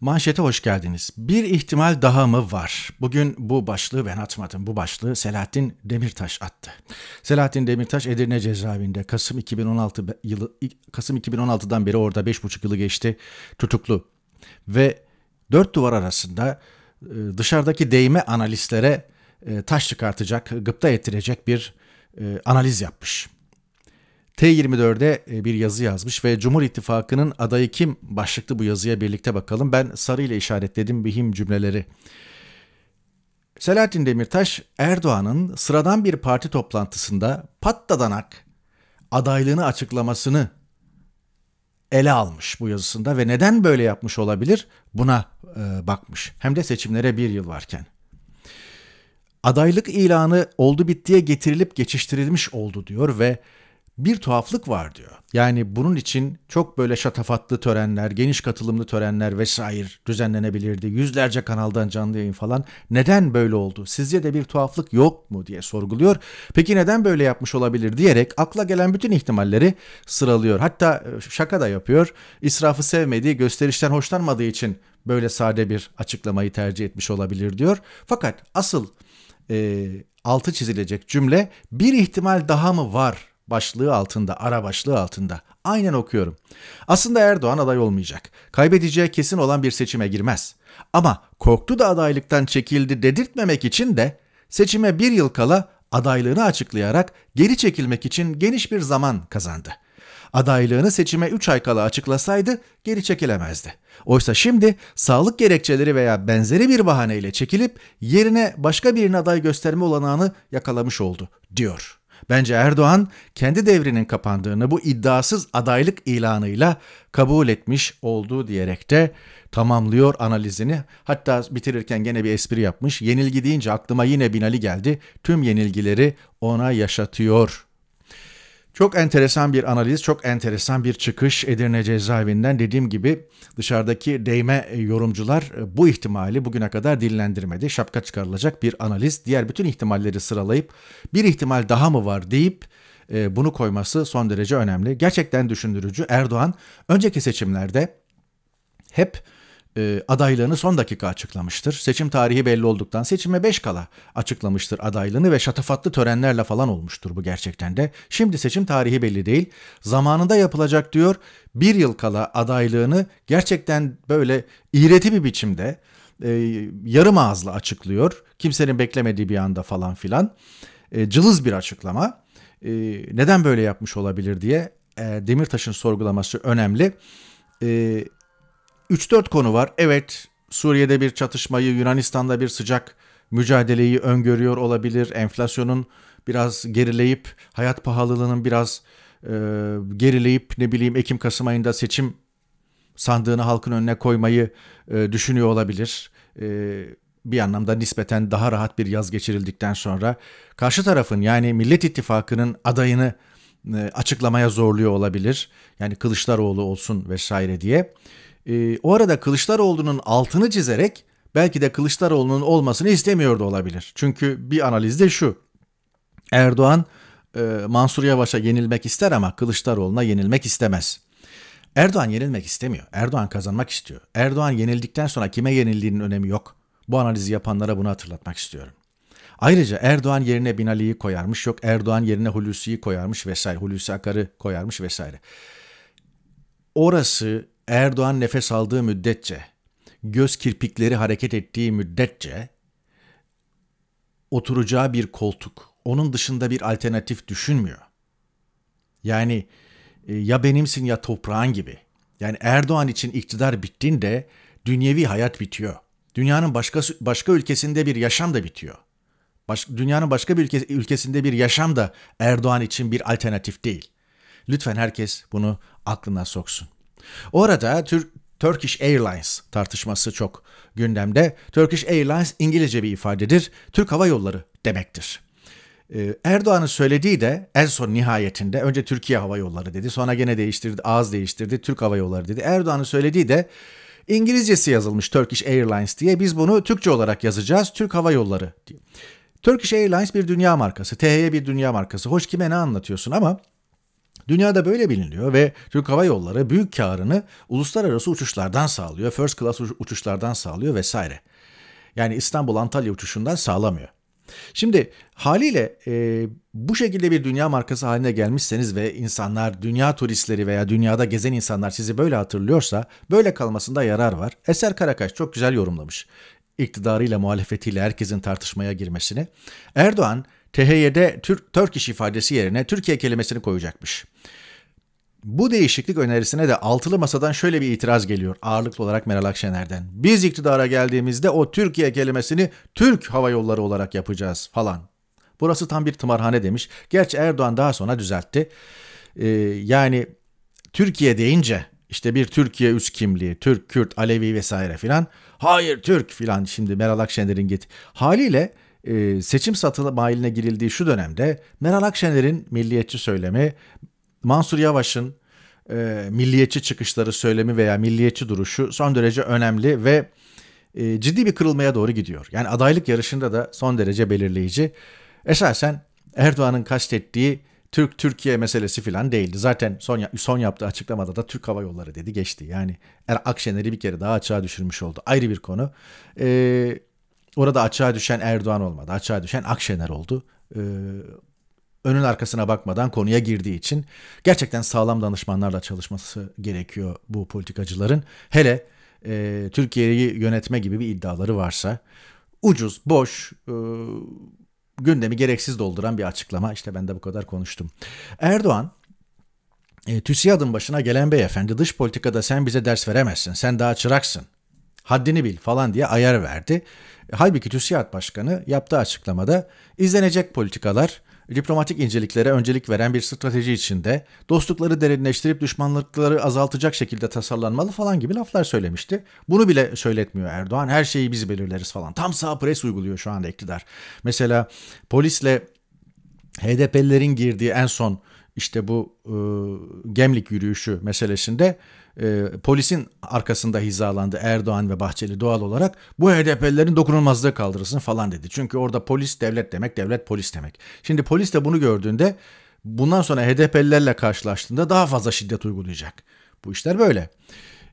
Manşete hoş geldiniz. Bir ihtimal daha mı var? Bugün bu başlığı ben atmadım. Bu başlığı Selahattin Demirtaş attı. Selahattin Demirtaş Edirne cezaevinde Kasım 2016 yılı Kasım 2016'dan beri orada 5,5 yılı geçti tutuklu. Ve dört duvar arasında e, dışarıdaki değme analistlere e, taş çıkartacak, gıpta ettirecek bir e, analiz yapmış. T24'de e, bir yazı yazmış ve Cumhur İttifakı'nın adayı kim başlıklı bu yazıya birlikte bakalım. Ben sarı ile işaretledim mühim cümleleri. Selahattin Demirtaş Erdoğan'ın sıradan bir parti toplantısında patladanak adaylığını açıklamasını ele almış bu yazısında ve neden böyle yapmış olabilir buna e, bakmış. Hem de seçimlere bir yıl varken. Adaylık ilanı oldu bittiye getirilip geçiştirilmiş oldu diyor ve bir tuhaflık var diyor. Yani bunun için çok böyle şatafatlı törenler, geniş katılımlı törenler vesaire düzenlenebilirdi. Yüzlerce kanaldan canlı yayın falan. Neden böyle oldu? Sizce de bir tuhaflık yok mu diye sorguluyor. Peki neden böyle yapmış olabilir diyerek akla gelen bütün ihtimalleri sıralıyor. Hatta e, şaka da yapıyor. İsrafı sevmediği, gösterişten hoşlanmadığı için böyle sade bir açıklamayı tercih etmiş olabilir diyor. Fakat asıl e, altı çizilecek cümle bir ihtimal daha mı var başlığı altında, ara başlığı altında. Aynen okuyorum. Aslında Erdoğan aday olmayacak. Kaybedeceği kesin olan bir seçime girmez. Ama korktu da adaylıktan çekildi dedirtmemek için de seçime bir yıl kala adaylığını açıklayarak geri çekilmek için geniş bir zaman kazandı. Adaylığını seçime 3 ay kala açıklasaydı geri çekilemezdi. Oysa şimdi sağlık gerekçeleri veya benzeri bir bahaneyle çekilip yerine başka birine aday gösterme olanağını yakalamış oldu, diyor.'' Bence Erdoğan kendi devrinin kapandığını bu iddiasız adaylık ilanıyla kabul etmiş oldu diyerek de tamamlıyor analizini. Hatta bitirirken gene bir espri yapmış. Yenilgi deyince aklıma yine Binali geldi. Tüm yenilgileri ona yaşatıyor çok enteresan bir analiz, çok enteresan bir çıkış Edirne cezaevinden. Dediğim gibi dışarıdaki değme yorumcular e, bu ihtimali bugüne kadar dillendirmedi. Şapka çıkarılacak bir analiz. Diğer bütün ihtimalleri sıralayıp bir ihtimal daha mı var deyip e, bunu koyması son derece önemli. Gerçekten düşündürücü. Erdoğan önceki seçimlerde hep e, adaylığını son dakika açıklamıştır. Seçim tarihi belli olduktan seçime 5 kala açıklamıştır adaylığını ve şatafatlı törenlerle falan olmuştur bu gerçekten de. Şimdi seçim tarihi belli değil. Zamanında yapılacak diyor bir yıl kala adaylığını gerçekten böyle iğreti bir biçimde e, yarım ağızla açıklıyor. Kimsenin beklemediği bir anda falan filan. E, cılız bir açıklama. E, neden böyle yapmış olabilir diye e, Demirtaş'ın sorgulaması önemli. E, 3-4 konu var. Evet Suriye'de bir çatışmayı, Yunanistan'da bir sıcak mücadeleyi öngörüyor olabilir. Enflasyonun biraz gerileyip, hayat pahalılığının biraz e, gerileyip ne bileyim Ekim-Kasım ayında seçim sandığını halkın önüne koymayı e, düşünüyor olabilir. E, bir anlamda nispeten daha rahat bir yaz geçirildikten sonra karşı tarafın yani Millet İttifakı'nın adayını e, açıklamaya zorluyor olabilir. Yani Kılıçdaroğlu olsun vesaire diye e, o arada Kılıçdaroğlu'nun altını çizerek belki de Kılıçdaroğlu'nun olmasını istemiyordu olabilir. Çünkü bir analizde şu Erdoğan e, Mansur Yavaş'a yenilmek ister ama Kılıçdaroğlu'na yenilmek istemez. Erdoğan yenilmek istemiyor. Erdoğan kazanmak istiyor. Erdoğan yenildikten sonra kime yenildiğinin önemi yok. Bu analizi yapanlara bunu hatırlatmak istiyorum. Ayrıca Erdoğan yerine Binali'yi koyarmış yok. Erdoğan yerine Hulusi'yi koyarmış vesaire. Hulusi Akar'ı koyarmış vesaire. Orası Erdoğan nefes aldığı müddetçe, göz kirpikleri hareket ettiği müddetçe oturacağı bir koltuk, onun dışında bir alternatif düşünmüyor. Yani e, ya benimsin ya toprağın gibi. Yani Erdoğan için iktidar bittiğinde dünyevi hayat bitiyor. Dünyanın başka başka ülkesinde bir yaşam da bitiyor. Baş, dünyanın başka bir ülkesinde bir yaşam da Erdoğan için bir alternatif değil. Lütfen herkes bunu aklına soksun. Orada Tür Turkish Airlines tartışması çok gündemde. Turkish Airlines İngilizce bir ifadedir. Türk Hava Yolları demektir. Ee, Erdoğan'ın söylediği de en son nihayetinde önce Türkiye Hava Yolları dedi. Sonra gene değiştirdi, ağız değiştirdi. Türk Hava Yolları dedi. Erdoğan'ın söylediği de İngilizcesi yazılmış Turkish Airlines diye biz bunu Türkçe olarak yazacağız. Türk Hava Yolları diye. Turkish Airlines bir dünya markası. THY bir dünya markası. Hoş kime ne anlatıyorsun ama Dünyada böyle biliniyor ve Türk Hava Yolları büyük karını uluslararası uçuşlardan sağlıyor, first class uçuşlardan sağlıyor vesaire. Yani İstanbul-Antalya uçuşundan sağlamıyor. Şimdi haliyle e, bu şekilde bir dünya markası haline gelmişseniz ve insanlar dünya turistleri veya dünyada gezen insanlar sizi böyle hatırlıyorsa böyle kalmasında yarar var. Eser Karakaş çok güzel yorumlamış iktidarıyla muhalefetiyle herkesin tartışmaya girmesini. Erdoğan THY'de Türk, Turkish ifadesi yerine Türkiye kelimesini koyacakmış. Bu değişiklik önerisine de altılı masadan şöyle bir itiraz geliyor ağırlıklı olarak Meral Akşener'den. Biz iktidara geldiğimizde o Türkiye kelimesini Türk Hava Yolları olarak yapacağız falan. Burası tam bir tımarhane demiş. Gerçi Erdoğan daha sonra düzeltti. Ee, yani Türkiye deyince işte bir Türkiye üst kimliği, Türk, Kürt, Alevi vesaire filan. Hayır Türk filan şimdi Meral Akşener'in git. Haliyle e, seçim satılım haline girildiği şu dönemde Meral Akşener'in milliyetçi söylemi, Mansur Yavaş'ın e, milliyetçi çıkışları söylemi veya milliyetçi duruşu son derece önemli ve e, ciddi bir kırılmaya doğru gidiyor. Yani adaylık yarışında da son derece belirleyici. Esasen Erdoğan'ın kastettiği Türk Türkiye meselesi filan değildi. Zaten son son yaptığı açıklamada da Türk Hava Yolları dedi geçti. Yani Akşener'i bir kere daha açığa düşürmüş oldu. Ayrı bir konu. Ee, Orada açığa düşen Erdoğan olmadı. Açığa düşen Akşener oldu. Ee, önün arkasına bakmadan konuya girdiği için gerçekten sağlam danışmanlarla çalışması gerekiyor bu politikacıların. Hele e, Türkiye'yi yönetme gibi bir iddiaları varsa ucuz, boş, e, gündemi gereksiz dolduran bir açıklama. İşte ben de bu kadar konuştum. Erdoğan e, TÜSİAD'ın başına gelen beyefendi dış politikada sen bize ders veremezsin. Sen daha çıraksın haddini bil falan diye ayar verdi. Halbuki TÜSİAD Başkanı yaptığı açıklamada izlenecek politikalar diplomatik inceliklere öncelik veren bir strateji içinde dostlukları derinleştirip düşmanlıkları azaltacak şekilde tasarlanmalı falan gibi laflar söylemişti. Bunu bile söyletmiyor Erdoğan. Her şeyi biz belirleriz falan. Tam sağ pres uyguluyor şu anda iktidar. Mesela polisle HDP'lilerin girdiği en son işte bu e, gemlik yürüyüşü meselesinde e, polisin arkasında hizalandı Erdoğan ve Bahçeli doğal olarak bu HDP'lilerin dokunulmazlığı kaldırılsın falan dedi. Çünkü orada polis devlet demek, devlet polis demek. Şimdi polis de bunu gördüğünde bundan sonra HDP'lilerle karşılaştığında daha fazla şiddet uygulayacak. Bu işler böyle.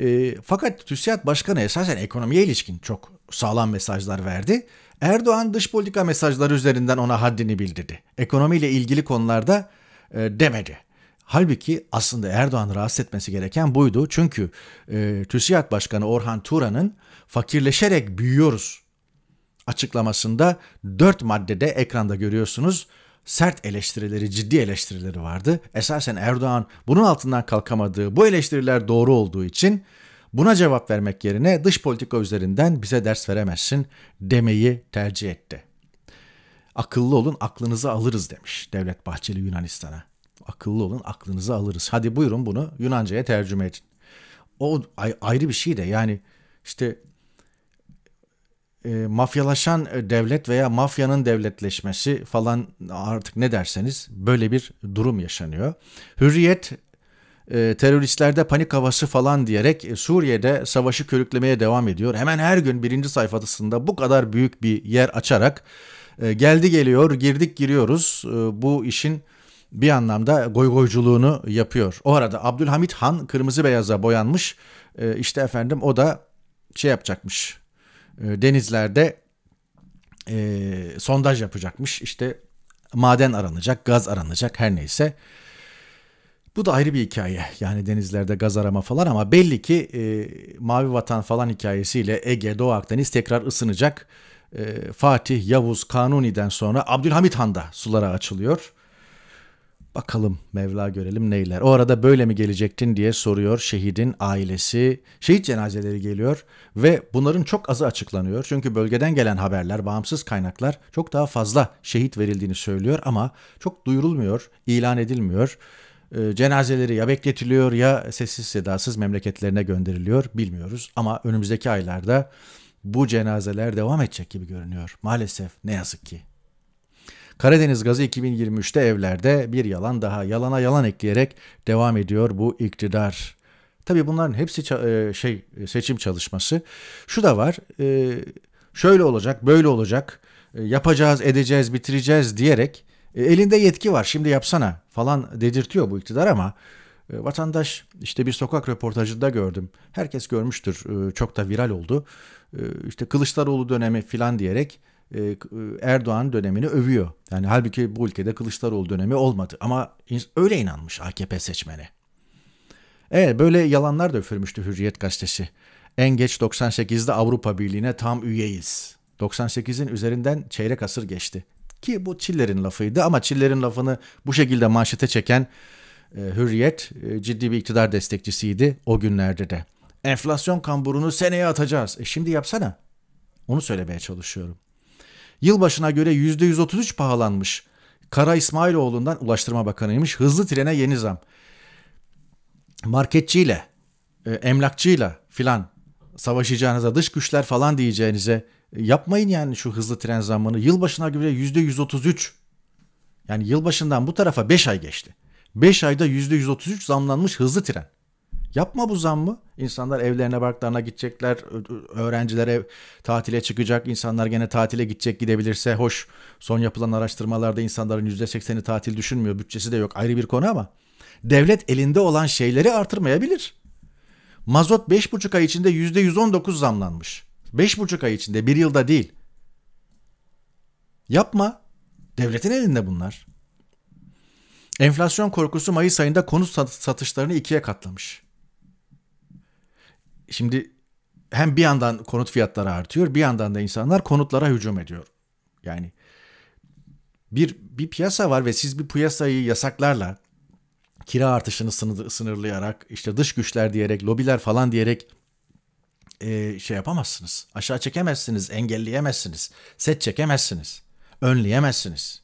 E, fakat TÜSİAD Başkanı esasen ekonomiye ilişkin çok sağlam mesajlar verdi. Erdoğan dış politika mesajları üzerinden ona haddini bildirdi. Ekonomiyle ilgili konularda e, demedi. Halbuki aslında Erdoğan'ı rahatsız etmesi gereken buydu. Çünkü e, TÜSİAD Başkanı Orhan Turan'ın fakirleşerek büyüyoruz açıklamasında dört maddede ekranda görüyorsunuz sert eleştirileri, ciddi eleştirileri vardı. Esasen Erdoğan bunun altından kalkamadığı, bu eleştiriler doğru olduğu için buna cevap vermek yerine dış politika üzerinden bize ders veremezsin demeyi tercih etti. Akıllı olun aklınızı alırız demiş Devlet Bahçeli Yunanistan'a akıllı olun aklınızı alırız. Hadi buyurun bunu Yunanca'ya tercüme edin. O ayrı bir şey de yani işte e, mafyalaşan devlet veya mafyanın devletleşmesi falan artık ne derseniz böyle bir durum yaşanıyor. Hürriyet e, teröristlerde panik havası falan diyerek Suriye'de savaşı körüklemeye devam ediyor. Hemen her gün birinci sayfasında bu kadar büyük bir yer açarak e, geldi geliyor girdik giriyoruz e, bu işin bir anlamda goygoyculuğunu yapıyor. O arada Abdülhamit Han kırmızı beyaza boyanmış. E, işte efendim o da şey yapacakmış. E, denizlerde e, sondaj yapacakmış. İşte maden aranacak, gaz aranacak her neyse. Bu da ayrı bir hikaye. Yani denizlerde gaz arama falan ama belli ki e, Mavi Vatan falan hikayesiyle Ege, Doğu Akdeniz tekrar ısınacak. E, Fatih, Yavuz, Kanuni'den sonra Abdülhamit Han da sulara açılıyor. Bakalım Mevla görelim neyler. O arada böyle mi gelecektin diye soruyor şehidin ailesi. Şehit cenazeleri geliyor ve bunların çok azı açıklanıyor. Çünkü bölgeden gelen haberler, bağımsız kaynaklar çok daha fazla şehit verildiğini söylüyor ama çok duyurulmuyor, ilan edilmiyor. E, cenazeleri ya bekletiliyor ya sessiz sedasız memleketlerine gönderiliyor bilmiyoruz. Ama önümüzdeki aylarda bu cenazeler devam edecek gibi görünüyor. Maalesef ne yazık ki. Karadeniz Gazı 2023'te evlerde bir yalan daha yalana yalan ekleyerek devam ediyor bu iktidar. Tabii bunların hepsi e, şey e, seçim çalışması. Şu da var. E, şöyle olacak, böyle olacak. Yapacağız, edeceğiz, bitireceğiz diyerek elinde yetki var. Şimdi yapsana falan dedirtiyor bu iktidar ama Vatandaş işte bir sokak röportajında gördüm. Herkes görmüştür. Çok da viral oldu. İşte Kılıçdaroğlu dönemi filan diyerek e, e, Erdoğan dönemini övüyor. Yani halbuki bu ülkede Kılıçdaroğlu dönemi olmadı ama öyle inanmış AKP seçmeni. Evet böyle yalanlar da öfürmüştü Hürriyet gazetesi. En geç 98'de Avrupa Birliği'ne tam üyeyiz. 98'in üzerinden çeyrek asır geçti. Ki bu Çiller'in lafıydı ama Çiller'in lafını bu şekilde manşete çeken e, Hürriyet e, ciddi bir iktidar destekçisiydi o günlerde de. Enflasyon kamburunu seneye atacağız. E şimdi yapsana. Onu söylemeye çalışıyorum. Yılbaşına göre %133 pahalanmış. Kara İsmailoğlu'ndan Ulaştırma Bakanıymış. Hızlı trene yeni zam. Marketçiyle, e, emlakçıyla filan savaşacağınıza, dış güçler falan diyeceğinize e, yapmayın yani şu hızlı tren zammını. Yılbaşına göre %133. Yani yılbaşından bu tarafa 5 ay geçti. 5 ayda %133 zamlanmış hızlı tren. Yapma bu zammı. İnsanlar evlerine barklarına gidecekler. Öğrencilere tatile çıkacak. İnsanlar gene tatile gidecek gidebilirse hoş. Son yapılan araştırmalarda insanların %80'i tatil düşünmüyor. Bütçesi de yok. Ayrı bir konu ama. Devlet elinde olan şeyleri artırmayabilir. Mazot 5,5 ay içinde %119 zamlanmış. 5,5 ay içinde bir yılda değil. Yapma. Devletin elinde bunlar. Enflasyon korkusu Mayıs ayında konut satışlarını ikiye katlamış. Şimdi hem bir yandan konut fiyatları artıyor, bir yandan da insanlar konutlara hücum ediyor. Yani bir bir piyasa var ve siz bir piyasayı yasaklarla kira artışını sınırlayarak işte dış güçler diyerek lobiler falan diyerek e, şey yapamazsınız. Aşağı çekemezsiniz, engelleyemezsiniz, set çekemezsiniz, önleyemezsiniz.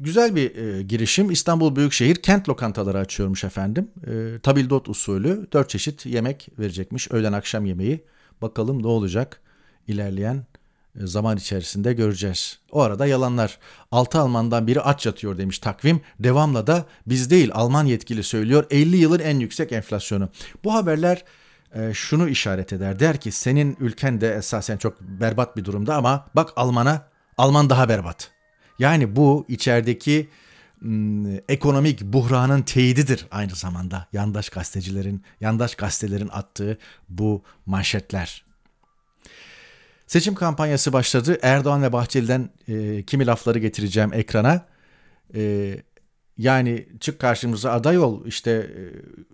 Güzel bir e, girişim. İstanbul Büyükşehir kent lokantaları açıyormuş efendim. E, tabildot usulü dört çeşit yemek verecekmiş. Öğlen akşam yemeği. Bakalım ne olacak ilerleyen e, zaman içerisinde göreceğiz. O arada yalanlar. Altı Alman'dan biri aç yatıyor demiş takvim. Devamla da biz değil Alman yetkili söylüyor 50 yılın en yüksek enflasyonu. Bu haberler e, şunu işaret eder. Der ki senin ülken de esasen çok berbat bir durumda ama bak Alman'a Alman daha berbat. Yani bu içerideki ekonomik buhranın teyididir aynı zamanda yandaş gazetecilerin, yandaş gazetelerin attığı bu manşetler. Seçim kampanyası başladı. Erdoğan ve Bahçeli'den e, kimi lafları getireceğim ekrana. E, yani çık karşımıza aday ol işte e,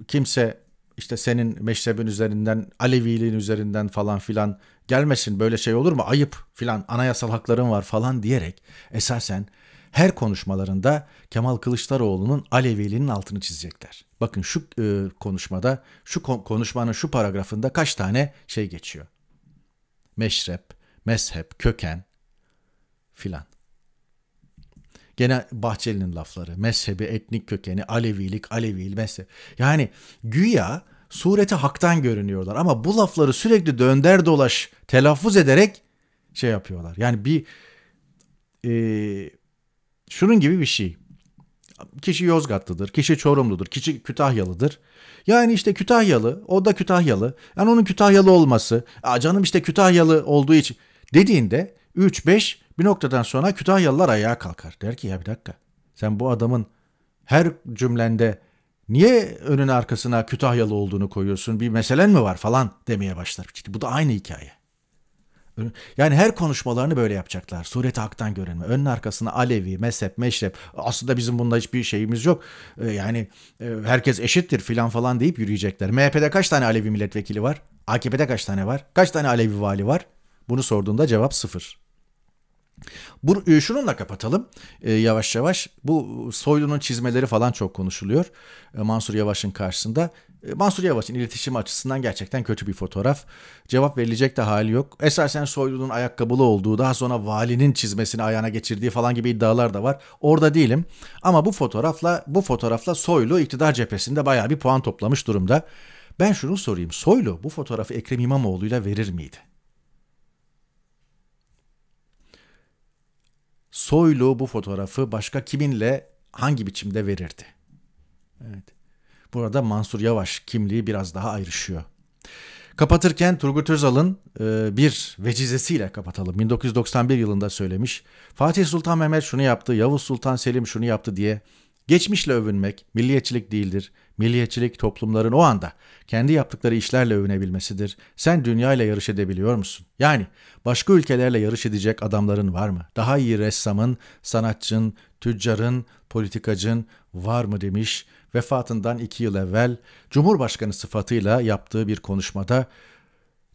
kimse işte senin meşrebin üzerinden, Aleviliğin üzerinden falan filan gelmesin böyle şey olur mu ayıp filan anayasal hakların var falan diyerek esasen her konuşmalarında Kemal Kılıçdaroğlu'nun Aleviliğinin altını çizecekler. Bakın şu e, konuşmada, şu konuşmanın şu paragrafında kaç tane şey geçiyor. Meşrep, mezhep, köken filan. Gene Bahçeli'nin lafları. Mezhebi, etnik kökeni, Alevilik, alevil, mezhep. Yani güya sureti haktan görünüyorlar ama bu lafları sürekli dönder dolaş telaffuz ederek şey yapıyorlar. Yani bir e, şunun gibi bir şey. Kişi Yozgatlıdır, kişi Çorumludur, kişi Kütahyalıdır. Yani işte Kütahyalı, o da Kütahyalı. Yani onun Kütahyalı olması, Aa canım işte Kütahyalı olduğu için dediğinde 3-5 bir noktadan sonra Kütahyalılar ayağa kalkar. Der ki ya bir dakika sen bu adamın her cümlende niye önüne arkasına Kütahyalı olduğunu koyuyorsun bir meselen mi var falan demeye başlar. İşte bu da aynı hikaye. Yani her konuşmalarını böyle yapacaklar. Sureti haktan görünme. Önün arkasına Alevi, mezhep, meşrep. Aslında bizim bunda hiçbir şeyimiz yok. Ee, yani e, herkes eşittir filan falan deyip yürüyecekler. MHP'de kaç tane Alevi milletvekili var? AKP'de kaç tane var? Kaç tane Alevi vali var? Bunu sorduğunda cevap sıfır. Bu, e, şununla kapatalım e, yavaş yavaş. Bu Soylu'nun çizmeleri falan çok konuşuluyor e, Mansur Yavaş'ın karşısında. E, Mansur Yavaş'ın iletişim açısından gerçekten kötü bir fotoğraf. Cevap verilecek de hali yok. Esasen Soylu'nun ayakkabılı olduğu daha sonra valinin çizmesini ayağına geçirdiği falan gibi iddialar da var. Orada değilim. Ama bu fotoğrafla bu fotoğrafla Soylu iktidar cephesinde bayağı bir puan toplamış durumda. Ben şunu sorayım. Soylu bu fotoğrafı Ekrem İmamoğlu'yla verir miydi? Soylu bu fotoğrafı başka kiminle hangi biçimde verirdi? Evet. Burada Mansur Yavaş kimliği biraz daha ayrışıyor. Kapatırken Turgut Özal'ın e, bir vecizesiyle kapatalım. 1991 yılında söylemiş. Fatih Sultan Mehmet şunu yaptı, Yavuz Sultan Selim şunu yaptı diye Geçmişle övünmek milliyetçilik değildir. Milliyetçilik toplumların o anda kendi yaptıkları işlerle övünebilmesidir. Sen dünyayla yarış edebiliyor musun? Yani başka ülkelerle yarış edecek adamların var mı? Daha iyi ressamın, sanatçın, tüccarın, politikacın var mı demiş vefatından iki yıl evvel Cumhurbaşkanı sıfatıyla yaptığı bir konuşmada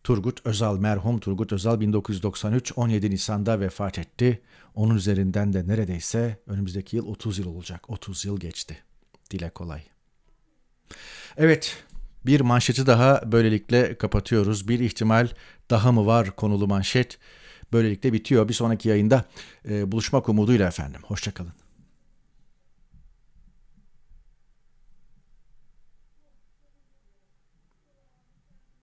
Turgut Özal, merhum Turgut Özal 1993 17 Nisan'da vefat etti. Onun üzerinden de neredeyse önümüzdeki yıl 30 yıl olacak. 30 yıl geçti. Dile kolay. Evet, bir manşeti daha böylelikle kapatıyoruz. Bir ihtimal daha mı var konulu manşet böylelikle bitiyor. Bir sonraki yayında e, buluşmak umuduyla efendim. Hoşçakalın.